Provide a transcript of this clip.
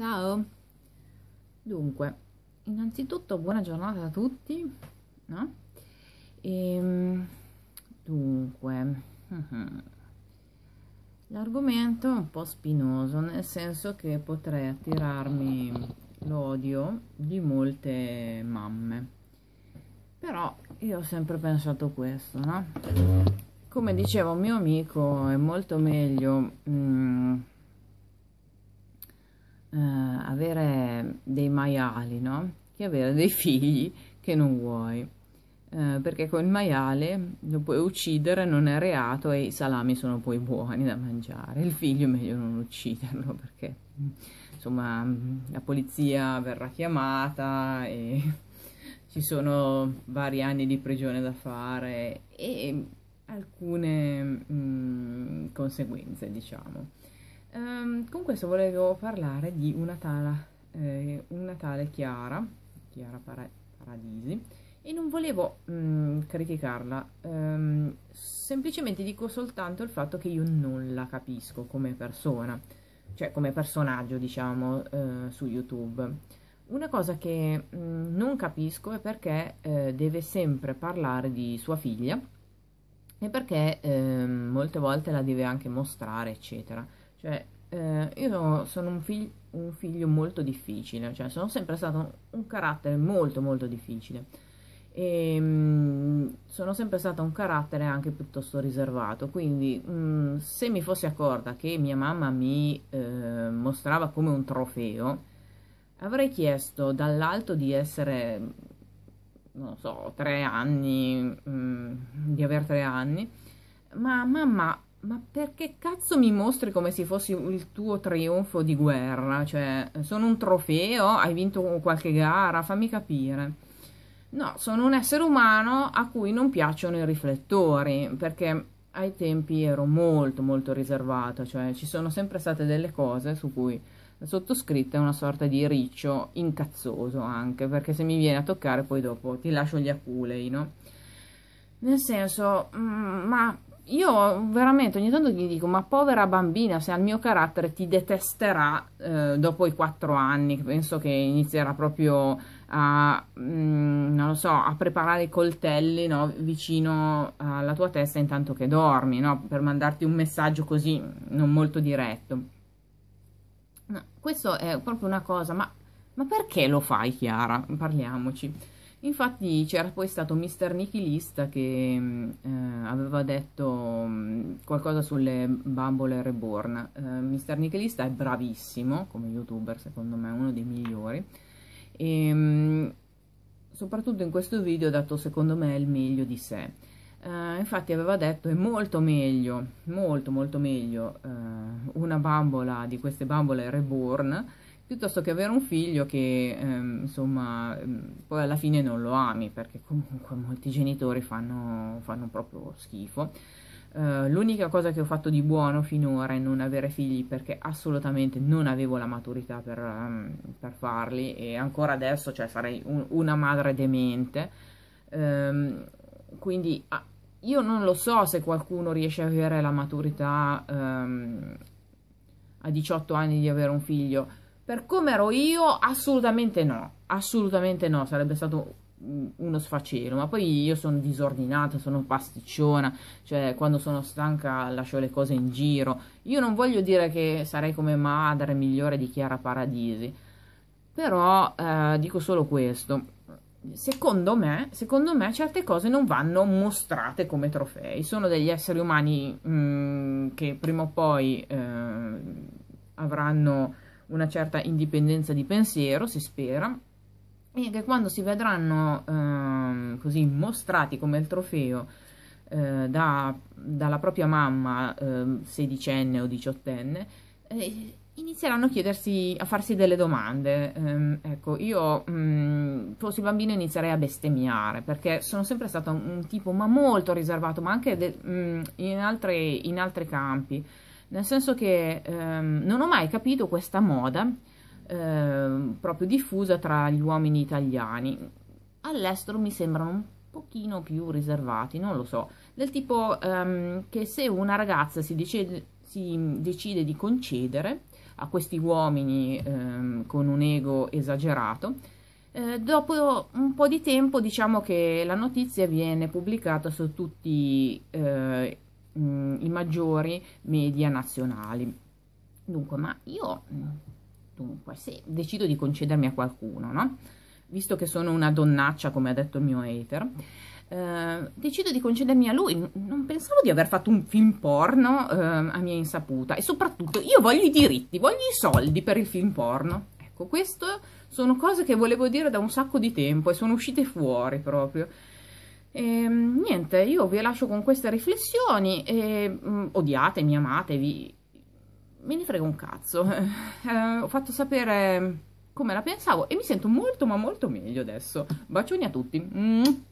Ciao! Dunque, innanzitutto buona giornata a tutti, no? E, ehm, dunque, l'argomento è un po' spinoso, nel senso che potrei attirarmi l'odio di molte mamme. Però io ho sempre pensato questo, no? Come dicevo un mio amico, è molto meglio... Mm, eh, avere dei maiali, no? Che avere dei figli che non vuoi. Eh, perché il maiale lo puoi uccidere, non è reato e i salami sono poi buoni da mangiare. Il figlio è meglio non ucciderlo perché insomma la polizia verrà chiamata e ci sono vari anni di prigione da fare e alcune mh, mm, conseguenze, diciamo. Um, con questo volevo parlare di una, tala, eh, una tale Chiara, Chiara Paradisi, e non volevo mm, criticarla, um, semplicemente dico soltanto il fatto che io non la capisco come persona, cioè come personaggio diciamo eh, su YouTube. Una cosa che mh, mm, non capisco è perché eh, deve sempre parlare di sua figlia e perché eh, molte volte la deve anche mostrare, eccetera. Cioè, eh, io sono, un, fig- un, figlio molto difficile, cioè sono sempre stato un carattere molto molto difficile. E, ehm, sono sempre stata un carattere anche piuttosto riservato, quindi mh, mm, se mi fossi accorta che mia mamma mi eh, mostrava come un trofeo, avrei chiesto dall'alto di essere, non so, tre anni, mh, mm, di aver tre anni, ma mamma ma perché cazzo mi mostri come se fossi il tuo trionfo di guerra? Cioè, sono un trofeo, hai vinto qualche gara, fammi capire. No, sono un essere umano a cui non piacciono i riflettori, perché ai tempi ero molto molto riservata, cioè ci sono sempre state delle cose su cui la sottoscritta è una sorta di riccio incazzoso anche, perché se mi viene a toccare poi dopo ti lascio gli aculei, no? Nel senso, mm, ma io veramente ogni tanto gli dico, ma povera bambina, se al mio carattere ti detesterà eh, dopo i quattro anni, penso che inizierà proprio a, mh, mm, non lo so, a preparare i coltelli no, vicino alla tua testa intanto che dormi, no, per mandarti un messaggio così mm, non molto diretto. No, questo è proprio una cosa, ma, ma perché lo fai Chiara? Parliamoci. Infatti c'era poi stato Mr. Nichilista che mm, eh, aveva detto mm, qualcosa sulle bambole reborn. Eh, Mr. Nichilista è bravissimo come youtuber, secondo me uno dei migliori. E, mm, soprattutto in questo video ha dato secondo me il meglio di sé. Eh, infatti aveva detto è molto meglio, molto molto meglio eh, una bambola di queste bambole reborn piuttosto che avere un figlio che ehm, insomma ehm, poi alla fine non lo ami perché comunque molti genitori fanno, fanno proprio schifo. Uh, l'unica cosa che ho fatto di buono finora è non avere figli perché assolutamente non avevo la maturità per, um, per farli e ancora adesso cioè, sarei un, una madre demente. Um, quindi ah, io non lo so se qualcuno riesce ad avere la maturità um, a 18 anni di avere un figlio per come ero io, assolutamente no, assolutamente no, sarebbe stato uno sfacelo, ma poi io sono disordinata, sono pasticciona, cioè quando sono stanca lascio le cose in giro. Io non voglio dire che sarei come madre migliore di Chiara Paradisi, però eh, dico solo questo. Secondo me, secondo me, certe cose non vanno mostrate come trofei, sono degli esseri umani mh, mm, che prima o poi eh, avranno una certa indipendenza di pensiero, si spera, e che quando si vedranno ehm, così mostrati come il trofeo eh, da, dalla propria mamma ehm, sedicenne o diciottenne, eh, inizieranno a chiedersi, a farsi delle domande. Ehm, ecco, io mh, mm, fossi bambina inizierei a bestemmiare, perché sono sempre stata un, un tipo, ma molto riservato, ma anche de, mh, mm, in, altre, in altri campi nel senso che ehm, non ho mai capito questa moda ehm, proprio diffusa tra gli uomini italiani. All'estero mi sembrano un pochino più riservati, non lo so, del tipo ehm, che se una ragazza si, decide, si decide di concedere a questi uomini ehm, con un ego esagerato, eh, dopo un po' di tempo diciamo che la notizia viene pubblicata su tutti eh, mh, i maggiori media nazionali. Dunque, ma io dunque, se decido di concedermi a qualcuno, no? visto che sono una donnaccia, come ha detto il mio hater, eh, decido di concedermi a lui. Non pensavo di aver fatto un film porno eh, a mia insaputa e soprattutto io voglio i diritti, voglio i soldi per il film porno. Ecco, queste sono cose che volevo dire da un sacco di tempo e sono uscite fuori proprio. E, ehm, niente, io vi lascio con queste riflessioni e mh, mm, odiatemi, amatevi, me ne frega un cazzo. Eh, ho fatto sapere come la pensavo e mi sento molto ma molto meglio adesso. Bacioni a tutti. Mm.